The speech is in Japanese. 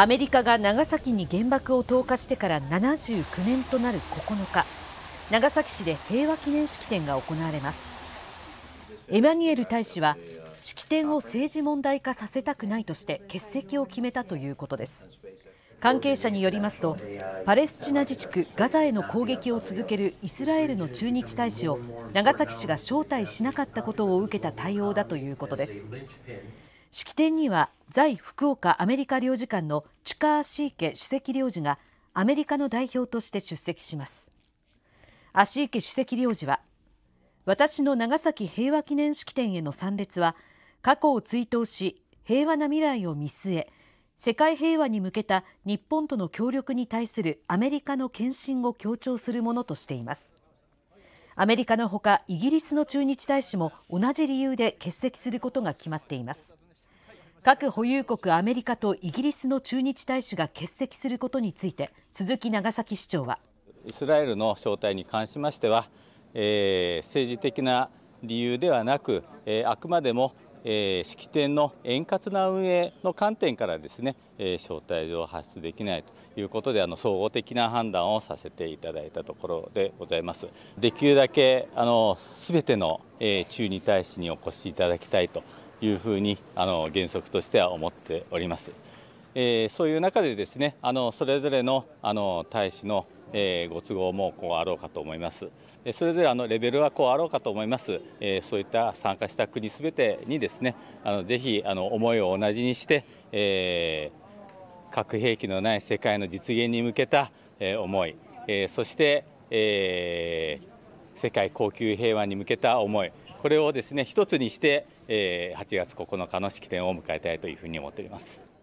アメリカが長崎に原爆を投下してから79年となる9日長崎市で平和記念式典が行われますエマニュエル大使は式典を政治問題化させたくないとして欠席を決めたということです関係者によりますとパレスチナ自治区ガザへの攻撃を続けるイスラエルの駐日大使を長崎市が招待しなかったことを受けた対応だということです式典には在福岡アメリカ領事館のチュカーシーケ首席領事がアメリカの代表として出席しますアシーケ首席領事は私の長崎平和記念式典への参列は過去を追悼し平和な未来を見据え世界平和に向けた日本との協力に対するアメリカの献身を強調するものとしていますアメリカのほかイギリスの駐日大使も同じ理由で欠席することが決まっています核保有国アメリカとイギリスの駐日大使が欠席することについて鈴木長崎市長はイスラエルの招待に関しましては、えー、政治的な理由ではなく、えー、あくまでも、えー、式典の円滑な運営の観点からですね、え招待状を発出できないということであの総合的な判断をさせていただいたところでございますできるだけあの全ての、え中日大使にお越しいただきたいというふうにあの原則としては思っております。えー、そういう中でですねあのそれぞれのあの大使の、えー、ご都合もこうあろうかと思います。それぞれあのレベルはこうあろうかと思います、えー、そういった参加した国すべてにですねあのぜひあの思いを同じにして、えー、核兵器のない世界の実現に向けた、えー、思い、えー、そして、えー、世界恒久平和に向けた思いこれをですね一つにして、え8月9日の式典を迎えたいというふうに思っております。